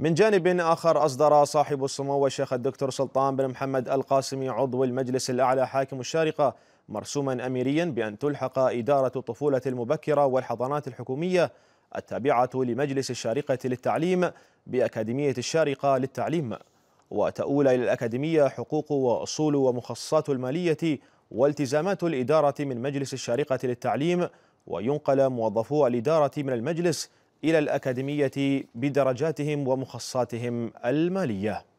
من جانب آخر أصدر صاحب السمو الشيخ الدكتور سلطان بن محمد القاسمي عضو المجلس الأعلى حاكم الشارقة مرسوما أميريا بأن تلحق إدارة الطفولة المبكرة والحضانات الحكومية التابعة لمجلس الشارقة للتعليم بأكاديمية الشارقة للتعليم وتؤول إلى الأكاديمية حقوق وأصول ومخصصات المالية والتزامات الإدارة من مجلس الشارقة للتعليم وينقل موظفو الإدارة من المجلس إلى الأكاديمية بدرجاتهم ومخصصاتهم المالية